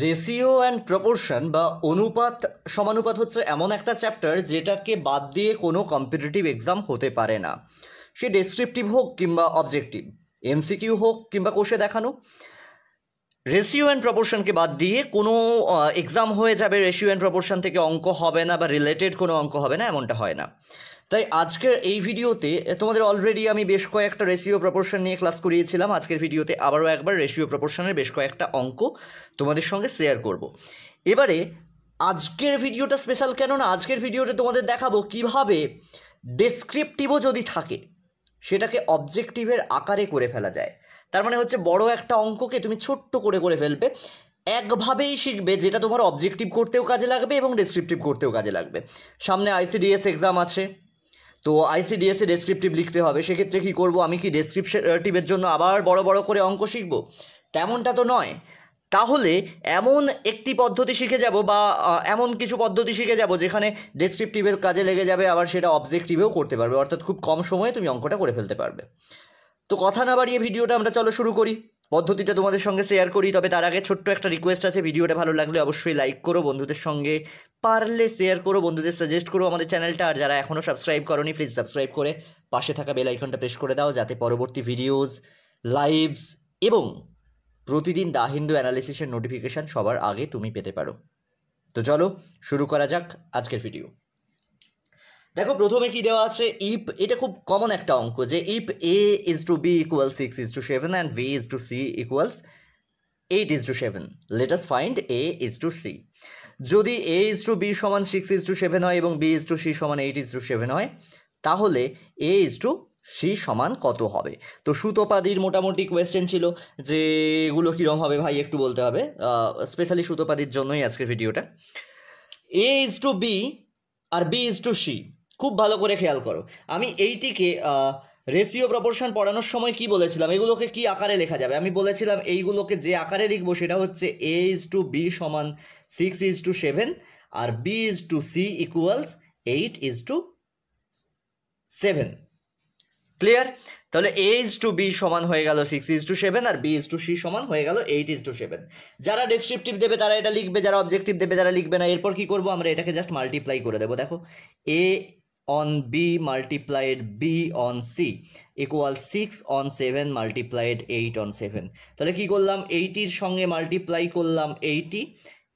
Ratio and proportion বা অনুপাত সমানুপাত হচ্ছে এমন একটা চ্যাপ্টার যেটাকে বাদ দিয়ে কোনো কম্পিটিটিভ এক্সাম হতে পারে না সে ডেসক্রিপটিভ হোক কিংবা অবজেক্টিভ এমসিকিউ হোক কিংবা কোষে দেখানো রেশিও অ্যান্ড প্রপোর্শনকে বাদ দিয়ে কোনো এক্সাম হয়ে যাবে রেশিও অ্যান্ড প্রপোর্শন থেকে অঙ্ক হবে না বা রিলেটেড কোনো অঙ্ক হবে না এমনটা হয় না তাই আজকের এই ভিডিওতে তোমাদের অলরেডি আমি বেশ কয়েকটা রেশিও প্রপোর্শন নিয়ে ক্লাস করিয়েছিলাম আজকের ভিডিওতে আবারও একবার রেশিও প্রপোর্শনের বেশ কয়েকটা অঙ্ক তোমাদের সঙ্গে শেয়ার করব। এবারে আজকের ভিডিওটা স্পেশাল কেন না আজকের ভিডিওটা তোমাদের দেখাবো কিভাবে ডেসক্রিপটিভও যদি থাকে সেটাকে অবজেক্টিভের আকারে করে ফেলা যায় তার মানে হচ্ছে বড় একটা অঙ্ককে তুমি ছোট্ট করে করে ফেলবে একভাবেই শিখবে যেটা তোমার অবজেক্টিভ করতেও কাজে লাগবে এবং ডেসক্রিপটিভ করতেও কাজে লাগবে সামনে আইসিডিএস এক্সাম আছে তো আইসিডিএসে ডেসক্রিপটিভ লিখতে হবে সেক্ষেত্রে কী করব আমি কি ডেসক্রিপটিভের জন্য আবার বড় বড় করে অঙ্ক শিখব তেমনটা তো নয় তাহলে এমন একটি পদ্ধতি শিখে যাব বা এমন কিছু পদ্ধতি শিখে যাব যেখানে ডেসক্রিপটিভের কাজে লেগে যাবে আবার সেটা অবজেক্টিভেও করতে পারবে অর্থাৎ খুব কম সময়ে তুমি অঙ্কটা করে ফেলতে পারবে তো কথা না বাড়িয়ে ভিডিওটা আমরা চলো শুরু করি পদ্ধতিটা তোমাদের সঙ্গে শেয়ার করি তবে তার আগে ছোট্ট একটা রিকোয়েস্ট আছে ভিডিওটা ভালো লাগলে অবশ্যই লাইক করো বন্ধুদের সঙ্গে পারলে শেয়ার করো বন্ধুদের সাজেস্ট করো আমাদের চ্যানেলটা আর যারা এখনও সাবস্ক্রাইব করনি প্লিজ সাবস্ক্রাইব করে পাশে থাকা বেল আইকনটা প্রেস করে দাও যাতে পরবর্তী ভিডিওস লাইভস এবং প্রতিদিন দা হিন্দু অ্যানালিসিসের নোটিফিকেশান সবার আগে তুমি পেতে পারো তো চলো শুরু করা যাক আজকের ভিডিও দেখো প্রথমে কি দেওয়া আছে ইফ এটা খুব কমন একটা অঙ্ক যে if a is to b equal six is to seven and b is to c equals eight is to seven let us find a is to c যদি এ ইজ টু বি সমান six is to seven হয় এবং b is to c সমান eight is to seven হয় তাহলে a is to c সমান কত হবে তো সুতোপাদির মোটামুটি কোয়েশ্চেন ছিল যে এগুলো কীরম হবে ভাই একটু বলতে হবে স্পেশালি সুতোপাদির জন্যই আজকের ভিডিওটা এ ইজ টু বি আর বি ইজ টু সি খুব ভালো করে খেয়াল করো আমি এইটিকে রেশিও প্রপোর্শন পড়ানোর সময় কি বলেছিলাম এগুলোকে কি আকারে লেখা যাবে আমি বলেছিলাম এইগুলোকে যে আকারে লিখবো সেটা হচ্ছে এ ইজ টু বি সমান সিক্স ইজ টু সেভেন আর b is to c equals eight is to seven clear তাহলে এ ইজ টু বি সমান হয়ে গেল সিক্স ইজ টু সেভেন আর বি ইজ টু সি সমান হয়ে গেল এইট ইজ টু সেভেন যারা ডেসক্রিপটিভ দেবে তারা এটা লিখবে যারা অবজেক্টিভ দেবে তারা লিখবে না এরপর কি করবো আমরা এটাকে জাস্ট মাল্টিপ্লাই করে দেবো দেখো এ on b multiplied b on c equal 6 on 7 multiplied 8 on 7 তাহলে কি করলাম 80 এর সঙ্গে মাল্টিপ্লাই করলাম 80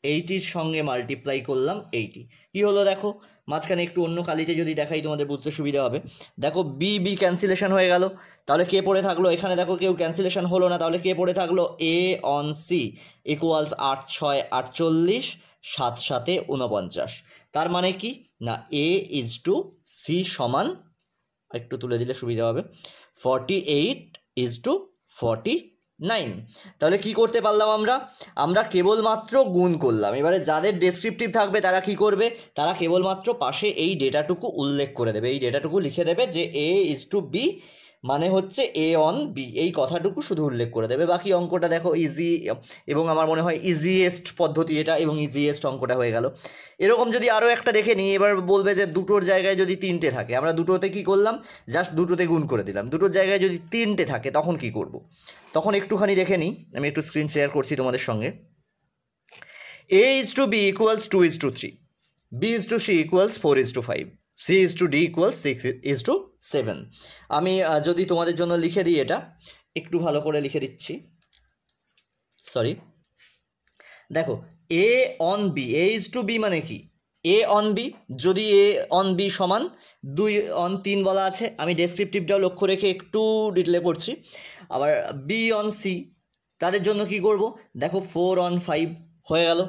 80 এর সঙ্গে মাল্টিপ্লাই করলাম 80 কি হলো দেখো মাঝখানে একটু অন্য কালিতে যদি দেখাই তোমাদের বুঝতে সুবিধা হবে দেখো বি বি ক্যান্সেলেশন হয়ে গেল তাহলে কে পড়ে থাকলো এখানে দেখো কেউ ক্যান্সেলেশন হলো না তাহলে কে পড়ে থাকলো এ অন সি ইকুয়ালস আট ছয় আটচল্লিশ সাত সাতে উনপঞ্চাশ তার মানে কি না এ ইজ টু সি সমান একটু তুলে দিলে সুবিধা হবে forty eight is to forty nine তাহলে কি করতে পারলাম আমরা আমরা কেবলমাত্র গুণ করলাম এবারে যাদের ডেসক্রিপটিভ থাকবে তারা কি করবে তারা কেবলমাত্র পাশে এই ডেটাটুকু উল্লেখ করে দেবে এই ডেটাটুকু লিখে দেবে যে এ ইজ টু বি মানে হচ্ছে এ অন বি এই কথাটুকু শুধু উল্লেখ করে দেবে বাকি অঙ্কটা দেখো ইজি এবং আমার মনে হয় ইজিয়েস্ট পদ্ধতি এটা এবং ইজিয়েস্ট অঙ্কটা হয়ে গেল এরকম যদি আরও একটা দেখে নিই এবার বলবে যে দুটোর জায়গায় যদি তিনটে থাকে আমরা দুটোতে কি করলাম জাস্ট দুটোতে গুণ করে দিলাম দুটোর জায়গায় যদি তিনটে থাকে তখন কি করব। তখন একটুখানি দেখে নিই আমি একটু স্ক্রিন শেয়ার করছি তোমাদের সঙ্গে a is to b equals two is to three b is to c equals four is to five c is to d equal six is to seven আমি যদি তোমাদের জন্য লিখে দিই এটা একটু ভালো করে লিখে দিচ্ছি সরি দেখো a on b a is to b মানে কি এ অন বি যদি এ অন বি সমান দুই অন তিন বলা আছে আমি ডেসক্রিপটিভটাও লক্ষ্য রেখে একটু ডিটেলে করছি আবার বি অন সি তাদের জন্য কি করব দেখো ফোর অন ফাইভ হয়ে গেল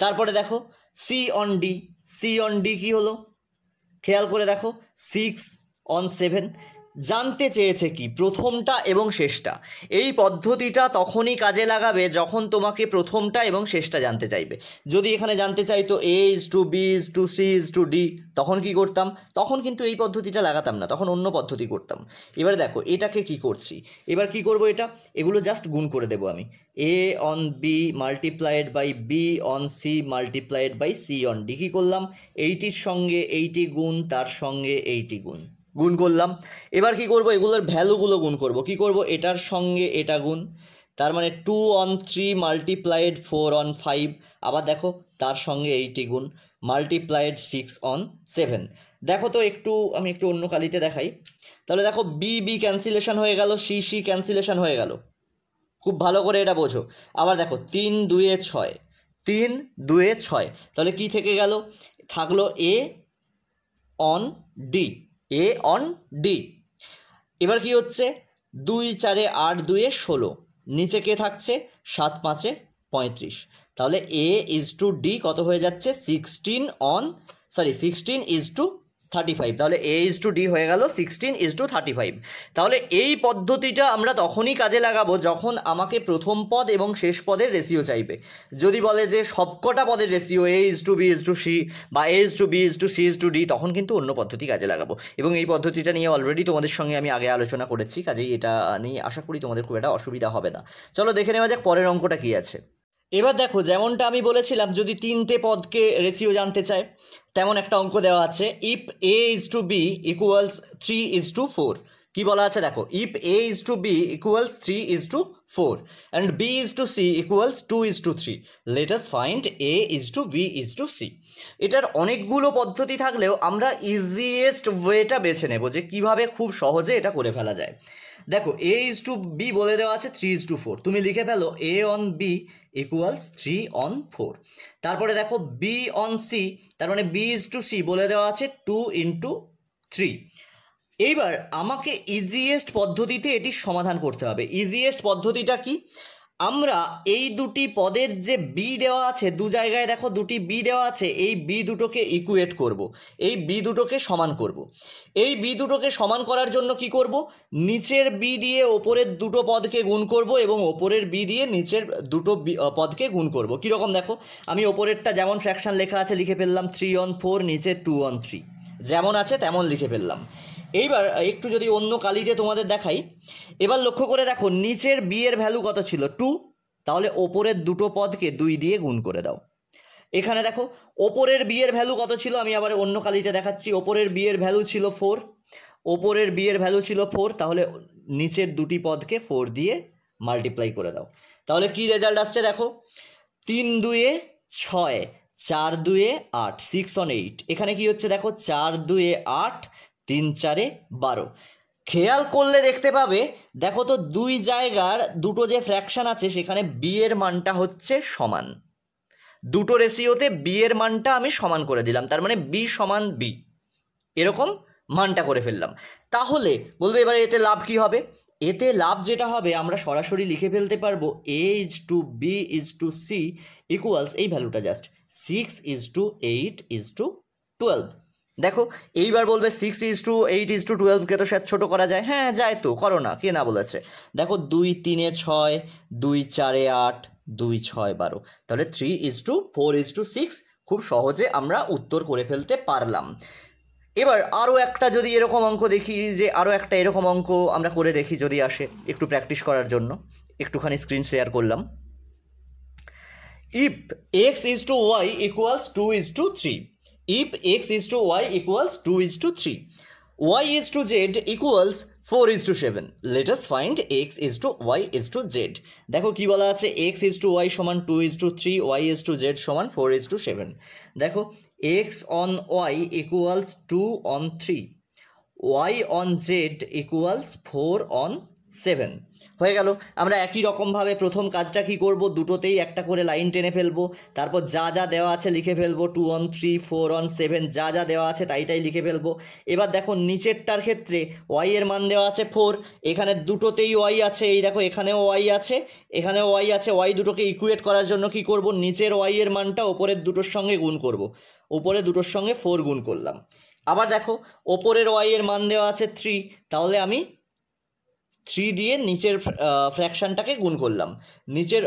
তারপরে দেখো c on d c on d কী হলো খেয়াল করে দেখো সিক্স অন সেভেন জানতে চেয়েছে কি প্রথমটা এবং শেষটা এই পদ্ধতিটা তখনই কাজে লাগাবে যখন তোমাকে প্রথমটা এবং শেষটা জানতে চাইবে যদি এখানে জানতে চাইতো a is to b is to c is to d তখন কি করতাম তখন কিন্তু এই পদ্ধতিটা লাগাতাম না তখন অন্য পদ্ধতি করতাম এবার দেখো এটাকে কি করছি এবার কি করব এটা এগুলো জাস্ট গুণ করে দেব আমি a on b multiplied by b on c multiplied by c on d কী করলাম এইটির সঙ্গে এইটি গুণ তার সঙ্গে এইটি গুণ গুণ করলাম এবার কি করব এগুলোর ভ্যালুগুলো গুণ করব কি করব এটার সঙ্গে এটা গুণ তার মানে two on three multiplied four on five আবার দেখো তার সঙ্গে এইটি গুণ মাল্টিপ্লাইড সিক্স অন সেভেন দেখো তো একটু আমি একটু অন্য কালিতে দেখাই তাহলে দেখো বি বি ক্যান্সিলেশান হয়ে গেল সি সি ক্যান্সেলেশন হয়ে গেল খুব ভালো করে এটা বোঝো আবার দেখো তিন দুয়ে ছয় তিন দুয়ে ছয় তাহলে কি থেকে গেল থাকলো a on d a on d এবার কি হচ্ছে দুই চারে আট দুয়ে ষোলো নিচে কে থাকছে সাত পাঁচে পঁয়ত্রিশ তাহলে এ ইজ টু ডি কত হয়ে যাচ্ছে sixteen on sorry sixteen is to thirty five তাহলে এ ইজ টু ডি হয়ে গেল sixteen is to thirty five তাহলে এই পদ্ধতিটা আমরা তখনই কাজে লাগাবো যখন আমাকে প্রথম পদ এবং শেষ পদের রেশিও চাইবে যদি বলে যে সবকটা পদের ratio a is to b is to c বা a is to b is to c is to d তখন কিন্তু অন্য পদ্ধতি কাজে লাগাবো এবং এই পদ্ধতিটা নিয়ে অলরেডি তোমাদের সঙ্গে আমি আগে আলোচনা করেছি কাজেই এটা নিয়ে আশা করি তোমাদের খুব একটা অসুবিধা হবে না চলো দেখে নেওয়া যাক পরের অঙ্কটা কী আছে এবার দেখো যেমনটা আমি বলেছিলাম যদি তিনটে পদকে রেশিও জানতে চায় তেমন একটা অঙ্ক দেওয়া আছে if a is to b equals three is to four কি বলা আছে দেখো if a is to b equals three is to four and b is to c equals two is to three let us find a is to b is to c এটার অনেকগুলো পদ্ধতি থাকলেও আমরা easiest ওয়েটা বেছে নেব যে কিভাবে খুব সহজে এটা করে ফেলা যায় দেখো এ ইজ টু বি বলে দেওয়া আছে থ্রি ইজ টু ফোর তুমি লিখে ফেলো a on b equals three on four তারপরে দেখো বি অন সি তার মানে বি ইজ টু সি বলে দেওয়া আছে টু ইন্টু থ্রি এইবার আমাকে ইজিয়েস্ট পদ্ধতিতে এটি সমাধান করতে হবে ইজিয়েস্ট পদ্ধতিটা কি আমরা এই দুটি পদের যে বি দেওয়া আছে দু জায়গায় দেখো দুটি বি দেওয়া আছে এই বি দুটোকে ইকুয়েট করব। এই বি দুটোকে সমান করব। এই বি দুটোকে সমান করার জন্য কি করব নিচের বি দিয়ে ওপরের দুটো পদকে গুণ করব এবং ওপরের বি দিয়ে নিচের দুটো পদকে গুণ করব কীরকম দেখো আমি ওপরেরটা যেমন ফ্র্যাকশান লেখা আছে লিখে ফেললাম থ্রি অন ফোর নিচে টু অন থ্রি যেমন আছে তেমন লিখে ফেললাম এইবার একটু যদি অন্য কালিতে তোমাদের দেখাই এবার লক্ষ্য করে দেখো নিচের বি এর ভ্যালু কত ছিল টু তাহলে ওপরের দুটো পদকে দুই দিয়ে গুণ করে দাও এখানে দেখো ওপরের বিয়ের ভ্যালু কত ছিল আমি আবার অন্য কালিতে দেখাচ্ছি ওপরের বিয়ের ভ্যালু ছিল ফোর ওপরের বিয়ের ভ্যালু ছিল ফোর তাহলে নিচের দুটি পদকে ফোর দিয়ে মাল্টিপ্লাই করে দাও তাহলে কি রেজাল্ট আসছে দেখো তিন দুয়ে ছয় চার দুয়ে আট সিক্স অন এইট এখানে কি হচ্ছে দেখো চার দুয়ে আট তিন চারে বারো খেয়াল করলে দেখতে পাবে দেখো তো দুই জায়গার দুটো যে ফ্র্যাকশান আছে সেখানে বি এর মানটা হচ্ছে সমান দুটো রেশিওতে বি এর মানটা আমি সমান করে দিলাম তার মানে বি সমান বি এরকম মানটা করে ফেললাম তাহলে বলবে এবারে এতে লাভ কি হবে এতে লাভ যেটা হবে আমরা সরাসরি লিখে ফেলতে পারবো a is to b is to c equals এই ভ্যালুটা just six is to eight is to twelve দেখো এইবার বলবে six is to eight is to টুয়েলভকে তো সে ছোটো করা যায় হ্যাঁ যায় তো করো না কে না বলেছে দেখো দুই তিনে ছয় দুই চারে আট দুই ছয় বারো তাহলে three is to four is to six খুব সহজে আমরা উত্তর করে ফেলতে পারলাম এবার আরও একটা যদি এরকম অঙ্ক দেখি যে আরও একটা এরকম অঙ্ক আমরা করে দেখি যদি আসে একটু প্র্যাকটিস করার জন্য একটুখানি স্ক্রিন শেয়ার করলাম if x is to y equals two is to three if x is to y equals 2 is to 3 y is to z equals 4 is to 7 let us find x is to y is to z দেখো কি বলা আছে x is to y সমান 2 is to 3 y is to z সমান 4 is to 7 দেখো x on y equals 2 on 3 y on z equals 4 on seven হয়ে গেল আমরা একই রকমভাবে প্রথম কাজটা কি করব দুটোতেই একটা করে লাইন টেনে ফেলবো তারপর যা যা দেওয়া আছে লিখে ফেলবো two on three four on seven যা যা দেওয়া আছে তাই তাই লিখে ফেলবো এবার দেখো নিচেরটার ক্ষেত্রে ওয়াই এর মান দেওয়া আছে ফোর এখানে দুটোতেই ওয়াই আছে এই দেখো এখানেও ওয়াই আছে এখানে ওয়াই আছে ওয়াই দুটোকে ইকুয়েট করার জন্য কি করব নিচের ওয়াই এর মানটা ওপরের দুটোর সঙ্গে গুণ করব ওপরে দুটোর সঙ্গে ফোর গুণ করলাম আবার দেখো ওপরের ওয়াই এর মান দেওয়া আছে থ্রি তাহলে আমি থ্রি দিয়ে নিচের ফ্র্যাকশানটাকে গুণ করলাম নিচের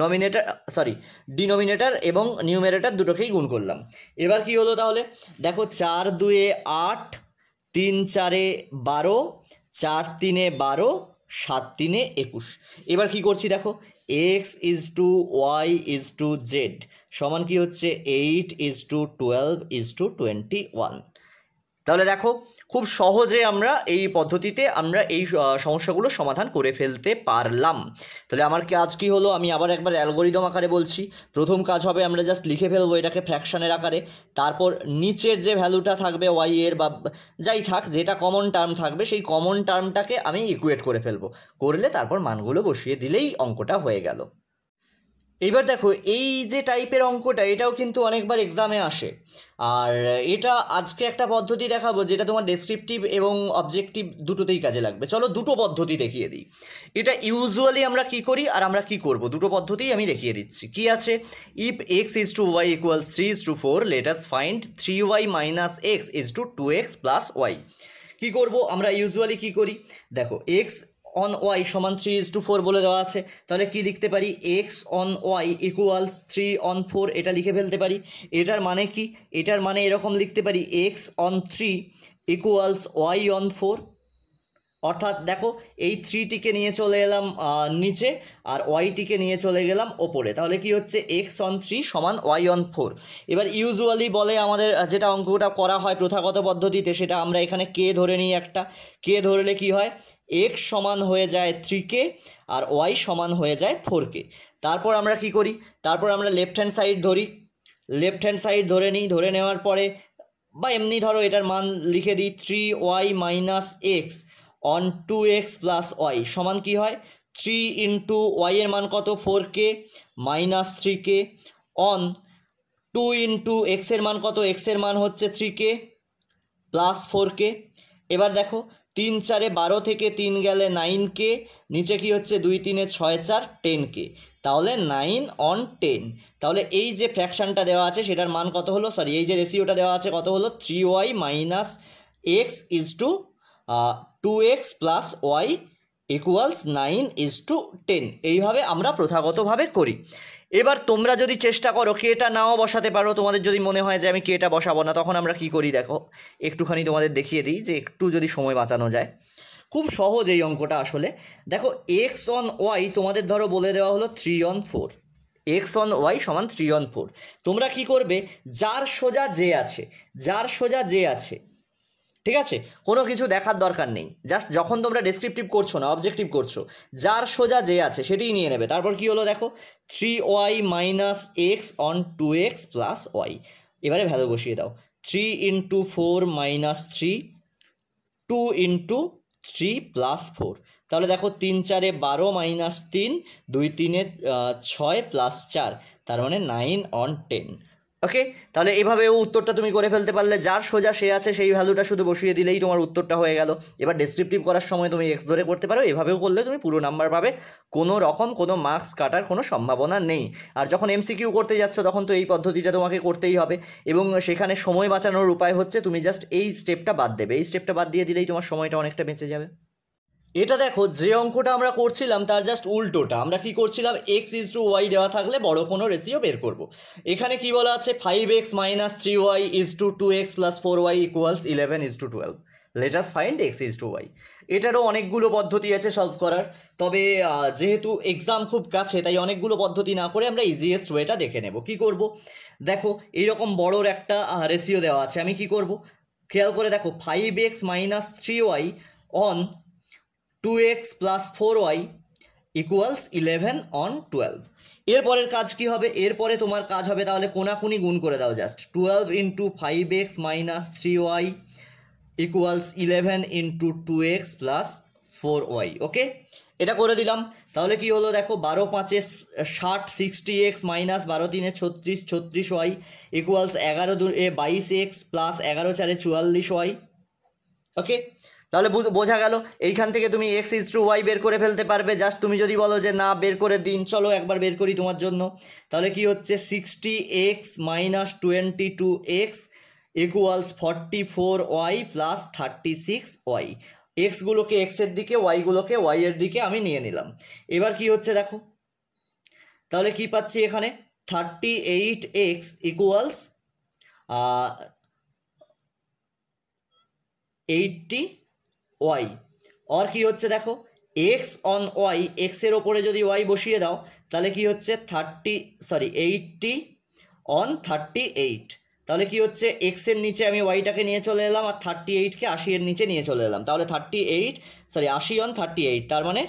নমিনেটার সরি ডিনোমিনেটার এবং নিউমেরেটার দুটোকেই গুণ করলাম এবার কি হলো তাহলে দেখো চার দুয়ে আট তিন চারে বারো চার তিনে বারো সাত তিনে একুশ এবার কি করছি দেখো x is to y is to z সমান কি হচ্ছে eight is to twelve is to twenty one তাহলে দেখো খুব সহজে আমরা এই পদ্ধতিতে আমরা এই সমস্যাগুলো সমাধান করে ফেলতে পারলাম তাহলে আমার কাজ কী হলো আমি আবার একবার অ্যালগোরিদম আকারে বলছি প্রথম কাজ হবে আমরা জাস্ট লিখে ফেলবো এটাকে ফ্র্যাকশানের আকারে তারপর নিচের যে ভ্যালুটা থাকবে ওয়াই এর বা যাই থাক যেটা কমন টার্ম থাকবে সেই কমন টার্মটাকে আমি ইকুয়েট করে ফেলবো করলে তারপর মানগুলো বসিয়ে দিলেই অঙ্কটা হয়ে গেল এবার দেখো এই যে টাইপের অঙ্কটা এটাও কিন্তু অনেকবার এক্সামে আসে আর এটা আজকে একটা পদ্ধতি দেখাবো যেটা তোমার ডেসক্রিপটিভ এবং অবজেক্টিভ দুটোতেই কাজে লাগবে চলো দুটো পদ্ধতি দেখিয়ে দিই এটা ইউজুয়ালি আমরা কি করি আর আমরা কি করব দুটো পদ্ধতিই আমি দেখিয়ে দিচ্ছি কি আছে if x is to y equals three is to four let us find three y minus x is to two x plus y কী করবো আমরা ইউজুয়ালি কি করি দেখো এক্স অন ওয়াই সমান থ্রি ইজ টু ফোর বলে দেওয়া আছে তাহলে কি লিখতে পারি x on y equals three on four এটা লিখে ফেলতে পারি এটার মানে কি এটার মানে এরকম লিখতে পারি x on three equals y on four অর্থাৎ দেখো এই থ্রিটিকে নিয়ে চলে এলাম নিচে আর ওয়াইটিকে নিয়ে চলে গেলাম ওপরে তাহলে কি হচ্ছে এক্স অন থ্রি সমান ওয়াই অন ফোর এবার ইউজুয়ালি বলে আমাদের যেটা অঙ্কটা করা হয় প্রথাগত পদ্ধতিতে সেটা আমরা এখানে কে ধরে নিই একটা কে ধরলে কি হয় এক্স সমান হয়ে যায় থ্রি কে আর ওয়াই সমান হয়ে যায় ফোরকে তারপর আমরা কি করি তারপর আমরা লেফট হ্যান্ড সাইড ধরি লেফট হ্যান্ড সাইড ধরে নিই ধরে নেওয়ার পরে বা এমনি ধরো এটার মান লিখে দিই three y minus x on two x plus y সমান কী হয় থ্রি ইন্টু ওয়াইয়ের মান কত ফোর কে মাইনাস থ্রি কে অন টু ইন্টু এক্সের মান কত এক্সের মান হচ্ছে থ্রি কে প্লাস ফোর কে এবার দেখো তিন চারে বারো থেকে তিন গেলে নাইন কে নিচে কি হচ্ছে দুই তিনে ছয় চার টেন কে তাহলে নাইন অন টেন তাহলে এই যে ফ্র্যাকশানটা দেওয়া আছে সেটার মান কত হলো সরি এই যে রেশিওটা দেওয়া আছে কত হলো three y minus x is to two x plus y equals nine is to ten এইভাবে আমরা প্রথাগতভাবে করি এবার তোমরা যদি চেষ্টা করো কেটা নাও বসাতে পারো তোমাদের যদি মনে হয় যে আমি কেটা বসাবো না তখন আমরা কি করি দেখো একটুখানি তোমাদের দেখিয়ে দিই যে একটু যদি সময় বাঁচানো যায় খুব সহজ এই অঙ্কটা আসলে দেখো এক্স অন ওয়াই তোমাদের ধরো বলে দেওয়া হলো three on four x on y সমান থ্রি অন ফোর তোমরা কি করবে যার সোজা যে আছে যার সোজা যে আছে ঠিক আছে কোনো কিছু দেখার দরকার নেই জাস্ট যখন তোমরা ডেসক্রিপটিভ করছো না অবজেক্টিভ করছো যার সোজা যে আছে সেটিই নিয়ে নেবে তারপর কি হলো দেখো three y minus x on two x plus y এবারে ভ্যালু বসিয়ে দাও three into four minus three two into three plus four তাহলে দেখো তিন চারে বারো মাইনাস তিন দুই তিনে ছয় প্লাস চার তার মানে নাইন অন টেন ওকে তাহলে এভাবেও উত্তরটা তুমি করে ফেলতে পারলে যার সোজা সে আছে সেই ভ্যালুটা শুধু বসিয়ে দিলেই তোমার উত্তরটা হয়ে গেল এবার ডেসক্রিপটিভ করার সময় তুমি এক্স ধরে করতে পারো এভাবেও করলে তুমি পুরো নাম্বার পাবে কোনো রকম কোনো মার্কস কাটার কোনো সম্ভাবনা নেই আর যখন এমসিকিউ করতে যাচ্ছ তখন তো এই পদ্ধতিটা তোমাকে করতেই হবে এবং সেখানে সময় বাঁচানোর উপায় হচ্ছে তুমি জাস্ট এই স্টেপটা বাদ দেবে এই স্টেপটা বাদ দিয়ে দিলেই তোমার সময়টা অনেকটা বেঁচে যাবে এটা দেখো যে অঙ্কটা আমরা করছিলাম তার জাস্ট উল্টোটা আমরা কি করছিলাম এক্স ইজ টু ওয়াই দেওয়া থাকলে বড় কোনো রেসিও বের করব এখানে কি বলা আছে five x minus three y is to two x plus four y equals eleven is to twelve let us find x is to y এটারও অনেকগুলো পদ্ধতি আছে সলভ করার তবে যেহেতু এক্সাম খুব কাছে তাই অনেকগুলো পদ্ধতি না করে আমরা ইজিয়েস্ট ওয়েটা দেখে নেব কি করব দেখো এইরকম বড়োর একটা রেসিও দেওয়া আছে আমি কি করব খেয়াল করে দেখো five x minus three y on two x plus four y equals eleven on twelve এরপরের কাজ কি হবে এরপরে তোমার কাজ হবে তাহলে কোনাকুনি গুণ করে দাও just twelve into five x minus three y equals eleven into two x plus four y okay এটা করে দিলাম তাহলে কি হলো দেখো বারো পাঁচে ষাট সিক্সটি এক্স মাইনাস বারো তিনে ছত্রিশ ছত্রিশ ওয়াই ইকুয়ালস এগারো দু এ বাইশ এক্স প্লাস এগারো চারে চুয়াল্লিশ ওয়াই ওকে তাহলে বোঝা গেল এইখান থেকে তুমি এক্স ইস টু ওয়াই বের করে ফেলতে পারবে জাস্ট তুমি যদি বলো যে না বের করে দিন চলো একবার বের করি তোমার জন্য তাহলে কি হচ্ছে sixty x minus twenty two x equals forty four y plus thirty six y এক্সগুলোকে এক্সের দিকে ওয়াইগুলোকে ওয়াইয়ের দিকে আমি নিয়ে নিলাম এবার কি হচ্ছে দেখো তাহলে কি পাচ্ছি এখানে thirty eight x equals eighty y or কি হচ্ছে দেখো এক্স অন ওয়াই এক্সের ওপরে যদি ওয়াই বসিয়ে দাও তাহলে কি হচ্ছে thirty sorry eighty on thirty eight তাহলে কি হচ্ছে এক্সের নিচে আমি ওয়াইটাকে নিয়ে চলে এলাম আর থার্টি এইটকে আশি এর নিচে নিয়ে চলে এলাম তাহলে থার্টি এইট সরি আশি অন থার্টি এইট তার মানে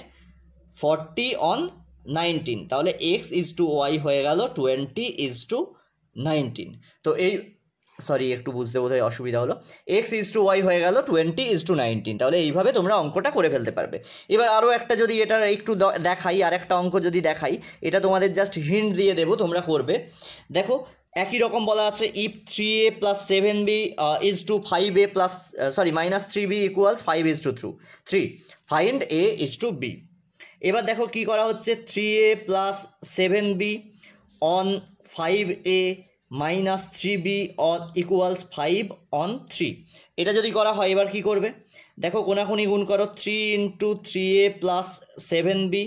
ফর্টি অন নাইনটিন তাহলে এক্স ইজ টু ওয়াই হয়ে গেল টোয়েন্টি ইজ টু নাইনটিন তো এই সরি একটু বুঝতে বোধ হয় অসুবিধা হলো এক্স ইজ টু ওয়াই হয়ে গেল টোয়েন্টি ইজ টু নাইনটিন তাহলে এইভাবে তোমরা অঙ্কটা করে ফেলতে পারবে এবার আরও একটা যদি এটার একটু দেখাই আর একটা অঙ্ক যদি দেখাই এটা তোমাদের জাস্ট হিন্ট দিয়ে দেবো তোমরা করবে দেখো একই রকম বলা আছে if three a plus seven b is to five a plus sorry minus three b equals five is to through three find a is to b এবার দেখো কি করা হচ্ছে three a plus seven b on five a minus three b on equals five on three এটা যদি করা হয় এবার কি করবে দেখো কোনাকুনি গুণ করো three into three a plus seven b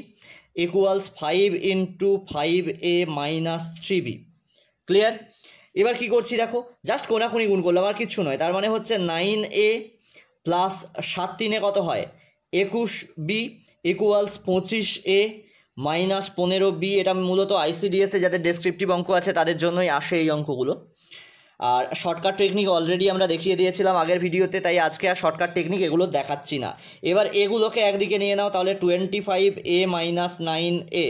equals five into five a minus three b clear এবার কি করছি দেখো জাস্ট কোনাকুনি গুণ করলাম আবার কিচ্ছু নয় তার মানে হচ্ছে নাইন এ প্লাস সাত তিনে কত হয় একুশ বি ইকুয়ালস পঁচিশ এ মাইনাস পনেরো বি এটা মূলত আইসিডিএসে যাদের ডেসক্রিপটিভ অঙ্ক আছে তাদের জন্যই আসে এই অঙ্কগুলো আর শর্টকাট টেকনিক অলরেডি আমরা দেখিয়ে দিয়েছিলাম আগের ভিডিওতে তাই আজকে আর শর্টকাট টেকনিক এগুলো দেখাচ্ছি না এবার এগুলোকে একদিকে নিয়ে নাও তাহলে twenty five a minus nine a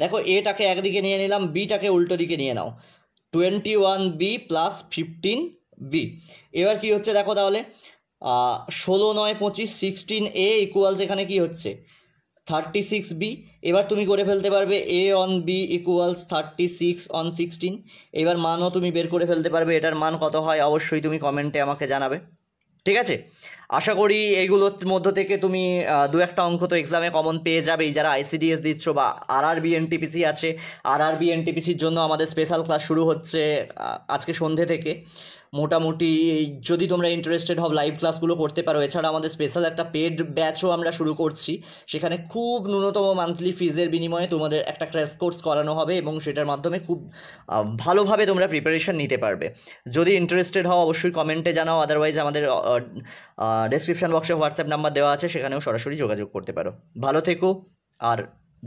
দেখো এটাকে একদিকে নিয়ে নিলাম বিটাকে উল্টো দিকে নিয়ে নাও twenty one b plus fifteen b এবার কি হচ্ছে দেখো তাহলে ষোলো নয় পঁচিশ সিক্সটিন এ ইকুয়ালস এখানে কি হচ্ছে থার্টি সিক্স বি এবার তুমি করে ফেলতে পারবে a on b equals thirty six on sixteen এবার মানও তুমি বের করে ফেলতে পারবে এটার মান কত হয় অবশ্যই তুমি কমেন্টে আমাকে জানাবে ঠিক আছে আশা করি এইগুলোর মধ্য থেকে তুমি দু একটা অঙ্ক তো এক্সামে কমন পেয়ে যাবেই যারা আইসিডিএস দিচ্ছ বা আর আর বিএনটিপিসি আছে আর আর বিএনটিপিসির জন্য আমাদের স্পেশাল ক্লাস শুরু হচ্ছে আজকে সন্ধে থেকে মোটামুটি যদি তোমরা ইন্টারেস্টেড হও লাইভ ক্লাসগুলো করতে পারো এছাড়া আমাদের স্পেশাল একটা পেড ব্যাচও আমরা শুরু করছি সেখানে খুব ন্যূনতম মান্থলি ফিজের বিনিময়ে তোমাদের একটা ক্র্যাশ কোর্স করানো হবে এবং সেটার মাধ্যমে খুব ভালোভাবে তোমরা প্রিপারেশন নিতে পারবে যদি ইন্টারেস্টেড হও অবশ্যই কমেন্টে জানাও আদারওয়াইজ আমাদের ডেসক্রিপশন বক্সে হোয়াটসঅ্যাপ নাম্বার দেওয়া আছে সেখানেও সরাসরি যোগাযোগ করতে পারো ভালো থেকো আর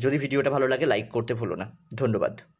যদি ভিডিওটা ভালো লাগে লাইক করতে ভুলো না ধন্যবাদ